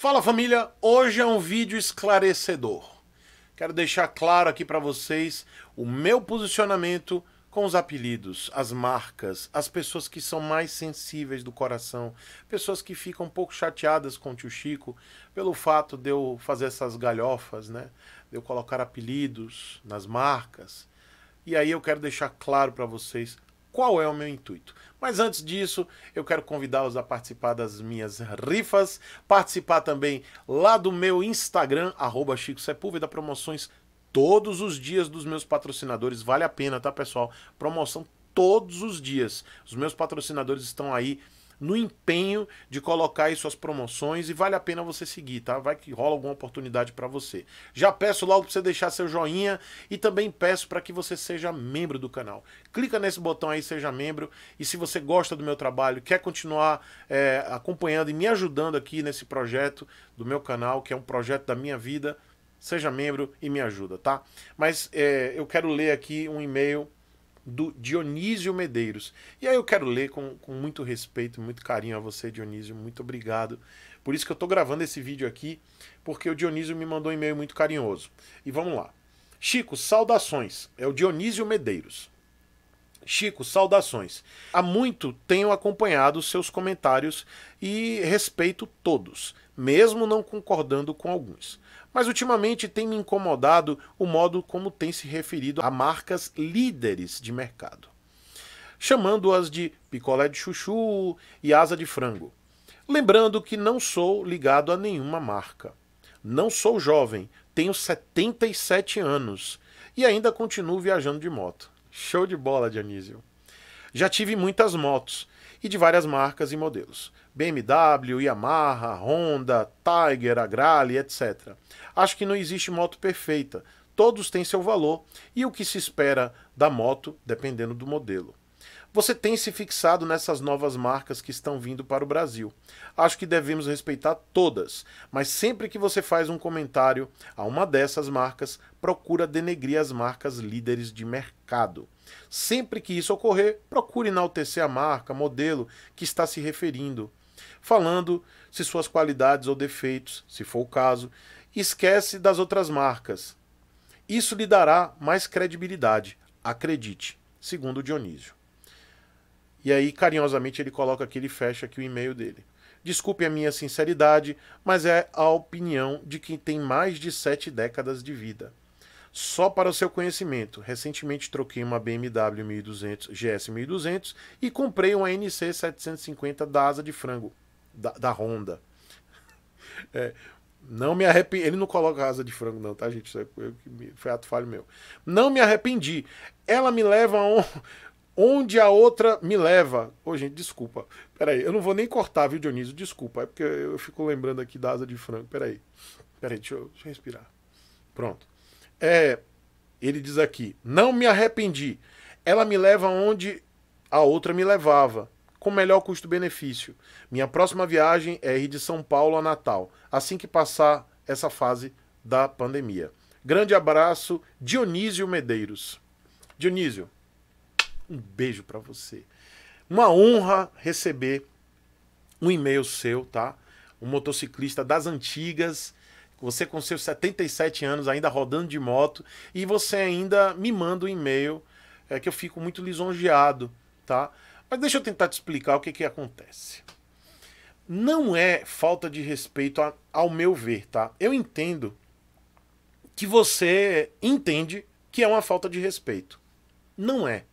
Fala família, hoje é um vídeo esclarecedor. Quero deixar claro aqui para vocês o meu posicionamento com os apelidos, as marcas, as pessoas que são mais sensíveis do coração, pessoas que ficam um pouco chateadas com o tio Chico pelo fato de eu fazer essas galhofas, né? De eu colocar apelidos nas marcas. E aí eu quero deixar claro para vocês qual é o meu intuito. Mas antes disso, eu quero convidá-los a participar das minhas rifas, participar também lá do meu Instagram, arroba Chico Sepúlveda, promoções todos os dias dos meus patrocinadores. Vale a pena, tá, pessoal? Promoção todos os dias. Os meus patrocinadores estão aí no empenho de colocar aí suas promoções e vale a pena você seguir, tá? Vai que rola alguma oportunidade para você. Já peço logo para você deixar seu joinha e também peço para que você seja membro do canal. Clica nesse botão aí, seja membro. E se você gosta do meu trabalho, quer continuar é, acompanhando e me ajudando aqui nesse projeto do meu canal, que é um projeto da minha vida, seja membro e me ajuda, tá? Mas é, eu quero ler aqui um e-mail do Dionísio Medeiros. E aí eu quero ler com, com muito respeito, muito carinho a você, Dionísio. Muito obrigado. Por isso que eu estou gravando esse vídeo aqui, porque o Dionísio me mandou um e-mail muito carinhoso. E vamos lá. Chico, saudações. É o Dionísio Medeiros. Chico, saudações. Há muito tenho acompanhado seus comentários e respeito todos, mesmo não concordando com alguns. Mas ultimamente tem me incomodado o modo como tem se referido a marcas líderes de mercado, chamando-as de picolé de chuchu e asa de frango. Lembrando que não sou ligado a nenhuma marca. Não sou jovem, tenho 77 anos e ainda continuo viajando de moto. Show de bola, Dionísio. Já tive muitas motos e de várias marcas e modelos. BMW, Yamaha, Honda, Tiger, Agrale, etc. Acho que não existe moto perfeita. Todos têm seu valor e o que se espera da moto dependendo do modelo você tem se fixado nessas novas marcas que estão vindo para o Brasil. Acho que devemos respeitar todas, mas sempre que você faz um comentário a uma dessas marcas, procura denegrir as marcas líderes de mercado. Sempre que isso ocorrer, procure enaltecer a marca, modelo que está se referindo, falando se suas qualidades ou defeitos, se for o caso, esquece das outras marcas. Isso lhe dará mais credibilidade, acredite, segundo Dionísio. E aí, carinhosamente, ele coloca aqui, ele fecha aqui o e-mail dele. Desculpe a minha sinceridade, mas é a opinião de quem tem mais de sete décadas de vida. Só para o seu conhecimento, recentemente troquei uma BMW 1200, GS 1200 e comprei uma NC 750 da asa de frango, da, da Honda. É, não me arrependi. Ele não coloca asa de frango, não, tá, gente? Isso é, eu, foi ato falho meu. Não me arrependi. Ela me leva a um, Onde a outra me leva. Ô, gente, desculpa. Peraí, eu não vou nem cortar, viu, Dionísio? Desculpa, é porque eu fico lembrando aqui da asa de frango. Peraí. Peraí, deixa eu, deixa eu respirar. Pronto. É, ele diz aqui: Não me arrependi. Ela me leva onde a outra me levava, com melhor custo-benefício. Minha próxima viagem é ir de São Paulo a Natal, assim que passar essa fase da pandemia. Grande abraço, Dionísio Medeiros. Dionísio, um beijo para você. Uma honra receber um e-mail seu, tá? Um motociclista das antigas, você com seus 77 anos ainda rodando de moto e você ainda me manda um e-mail é, que eu fico muito lisonjeado, tá? Mas deixa eu tentar te explicar o que que acontece. Não é falta de respeito a, ao meu ver, tá? Eu entendo que você entende que é uma falta de respeito. Não é.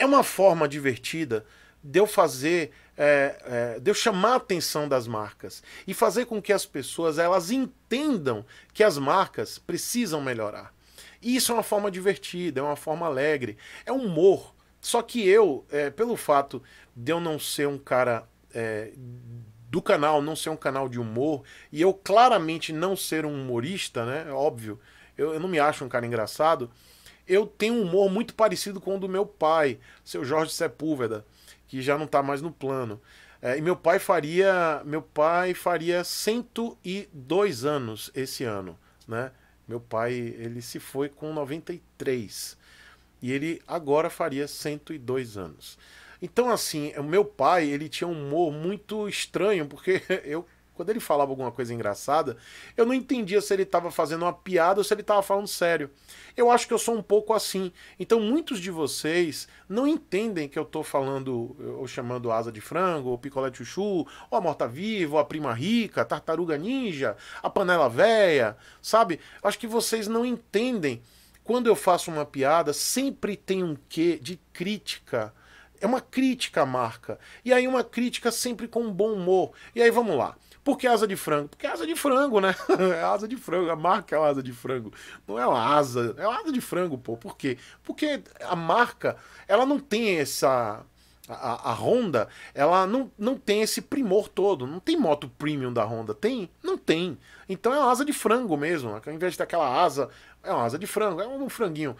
É uma forma divertida de eu fazer, é, é, de eu chamar a atenção das marcas e fazer com que as pessoas elas entendam que as marcas precisam melhorar. E isso é uma forma divertida, é uma forma alegre, é humor. Só que eu, é, pelo fato de eu não ser um cara é, do canal, não ser um canal de humor, e eu claramente não ser um humorista, né? Óbvio, eu, eu não me acho um cara engraçado. Eu tenho um humor muito parecido com o do meu pai, seu Jorge Sepúlveda, que já não está mais no plano. É, e meu pai faria, meu pai faria 102 anos esse ano, né? Meu pai, ele se foi com 93. E ele agora faria 102 anos. Então assim, o meu pai, ele tinha um humor muito estranho, porque eu quando ele falava alguma coisa engraçada, eu não entendia se ele estava fazendo uma piada ou se ele estava falando sério. Eu acho que eu sou um pouco assim. Então muitos de vocês não entendem que eu estou falando ou chamando asa de frango, ou picolé de chuchu, ou a morta-viva, ou a prima rica, a tartaruga ninja, a panela véia, sabe? Acho que vocês não entendem. Quando eu faço uma piada, sempre tem um quê de crítica. É uma crítica à marca. E aí uma crítica sempre com bom humor. E aí vamos lá. Por que asa de frango? Porque é asa de frango, né? É asa de frango, a marca é uma asa de frango. Não é uma asa, é uma asa de frango, pô. Por quê? Porque a marca, ela não tem essa. A, a, Honda, ela não, não tem esse primor todo. Não tem moto premium da Honda. Tem? Não tem. Então é uma asa de frango mesmo. Ao invés daquela asa, é uma asa de frango, é um franguinho.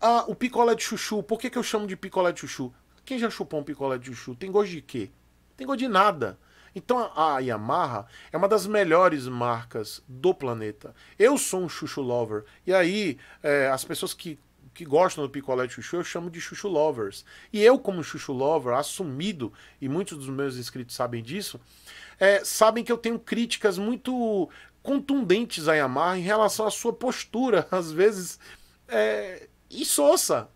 Ah, o picolé de chuchu. Por que, que eu chamo de picolé de chuchu? Quem já chupou um picolé de chuchu? Tem gosto de quê? Tem gosto de nada. Então a Yamaha é uma das melhores marcas do planeta. Eu sou um chuchu lover. E aí, é, as pessoas que que gostam do picolé de chuchu, eu chamo de chuchu lovers. E eu, como chuchu lover, assumido, e muitos dos meus inscritos sabem disso, é, sabem que eu tenho críticas muito contundentes à Yamaha em relação à sua postura, às vezes é, insossa,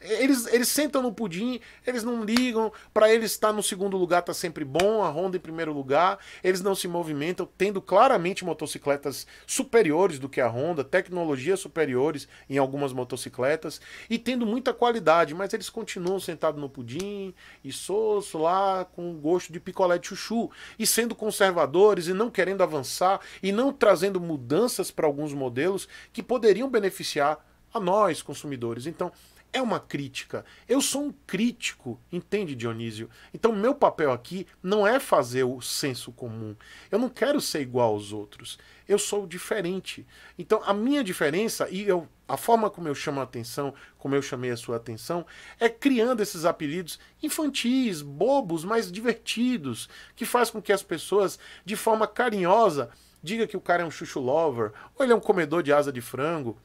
eles, eles sentam no pudim, eles não ligam. Para eles estar tá no segundo lugar tá sempre bom, a Honda em primeiro lugar. Eles não se movimentam, tendo claramente motocicletas superiores do que a Honda, tecnologias superiores em algumas motocicletas e tendo muita qualidade, mas eles continuam sentados no pudim e soço lá com gosto de picolé de chuchu e sendo conservadores e não querendo avançar e não trazendo mudanças para alguns modelos que poderiam beneficiar a nós consumidores. Então, é uma crítica. Eu sou um crítico, entende, Dionísio? Então, meu papel aqui não é fazer o senso comum. Eu não quero ser igual aos outros. Eu sou diferente. Então, a minha diferença, e eu, a forma como eu chamo a atenção, como eu chamei a sua atenção, é criando esses apelidos infantis, bobos, mas divertidos, que faz com que as pessoas, de forma carinhosa, diga que o cara é um chuchu lover, ou ele é um comedor de asa de frango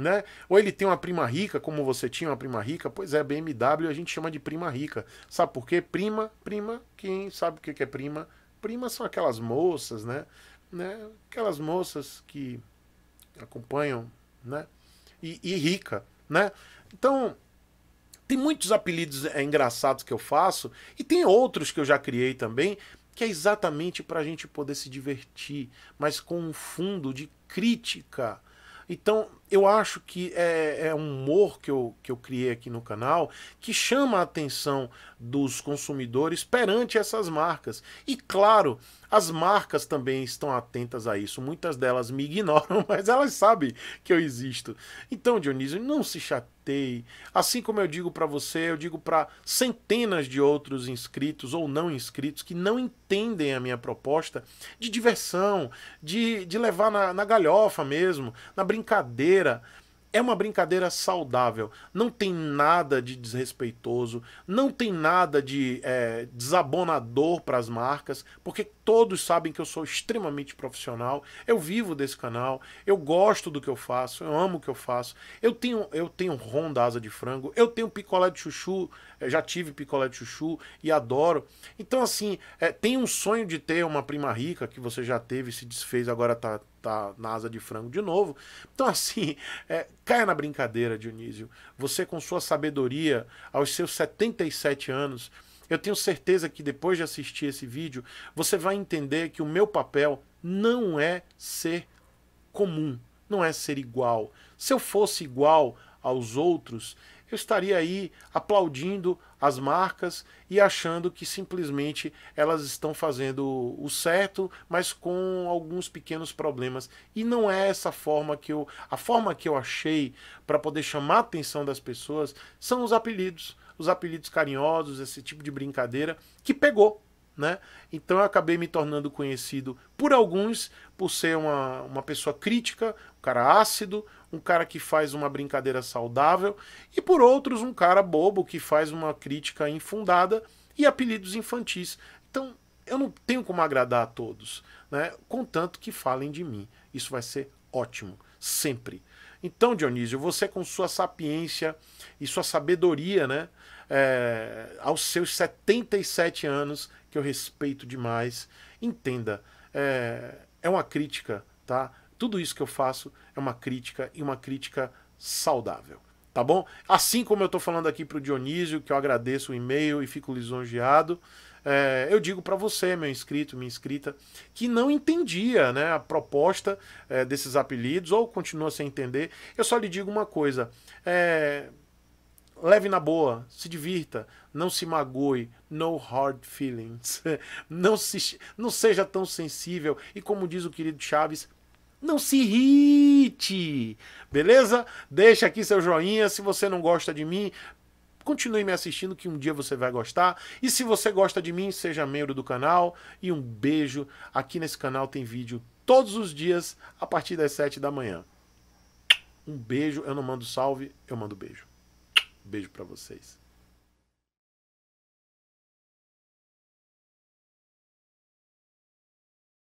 né? Ou ele tem uma prima rica, como você tinha uma prima rica. Pois é, BMW a gente chama de prima rica. Sabe por quê? Prima, prima, quem sabe o que é prima? Prima são aquelas moças, né? né? Aquelas moças que acompanham, né? E, e rica, né? Então, tem muitos apelidos é, engraçados que eu faço e tem outros que eu já criei também, que é exatamente para a gente poder se divertir, mas com um fundo de crítica. Então, eu acho que é, é, um humor que eu, que eu criei aqui no canal que chama a atenção dos consumidores perante essas marcas. E claro, as marcas também estão atentas a isso. Muitas delas me ignoram, mas elas sabem que eu existo. Então, Dionísio, não se chateie. Assim como eu digo para você, eu digo para centenas de outros inscritos ou não inscritos que não entendem a minha proposta de diversão, de, de levar na, na galhofa mesmo, na brincadeira brincadeira é uma brincadeira saudável, não tem nada de desrespeitoso, não tem nada de é, desabonador para as marcas, porque Todos sabem que eu sou extremamente profissional. Eu vivo desse canal. Eu gosto do que eu faço. Eu amo o que eu faço. Eu tenho eu tenho ronda asa de frango. Eu tenho picolé de chuchu. Eh, já tive picolé de chuchu e adoro. Então assim, é, tem um sonho de ter uma prima rica que você já teve se desfez agora tá tá na asa de frango de novo. Então, assim, é, caia na brincadeira, Dionísio. Você, com sua sabedoria, aos seus 77 anos, eu tenho certeza que depois de assistir esse vídeo, você vai entender que o meu papel não é ser comum, não é ser igual. Se eu fosse igual aos outros, eu estaria aí aplaudindo as marcas e achando que simplesmente elas estão fazendo o certo, mas com alguns pequenos problemas. E não é essa forma que eu. A forma que eu achei para poder chamar a atenção das pessoas são os apelidos os apelidos carinhosos, esse tipo de brincadeira que pegou, né? Então eu acabei me tornando conhecido por alguns por ser uma, uma pessoa crítica, um cara ácido, um cara que faz uma brincadeira saudável, e por outros, um cara bobo que faz uma crítica infundada e apelidos infantis. Então eu não tenho como agradar a todos, né? contanto que falem de mim. Isso vai ser ótimo, sempre. Então, Dionísio, você com sua sapiência e sua sabedoria, né? É, aos seus 77 anos, que eu respeito demais, entenda, é, é uma crítica, tá? Tudo isso que eu faço é uma crítica e uma crítica saudável tá bom? Assim como eu estou falando aqui para o Dionísio, que eu agradeço o e-mail e fico lisonjeado, é, eu digo para você, meu inscrito, minha inscrita, que não entendia né, a proposta é, desses apelidos ou continua sem entender. Eu só lhe digo uma coisa: é, leve na boa, se divirta, não se magoe, no hard feelings, não, se, não seja tão sensível e, como diz o querido Chaves, não se irrite, beleza? Deixa aqui seu joinha. Se você não gosta de mim, Continue me assistindo que um dia você vai gostar. E se você gosta de mim, seja membro do canal e um beijo. Aqui nesse canal tem vídeo todos os dias a partir das 7 da manhã. Um beijo, eu não mando salve, eu mando beijo. Beijo para vocês.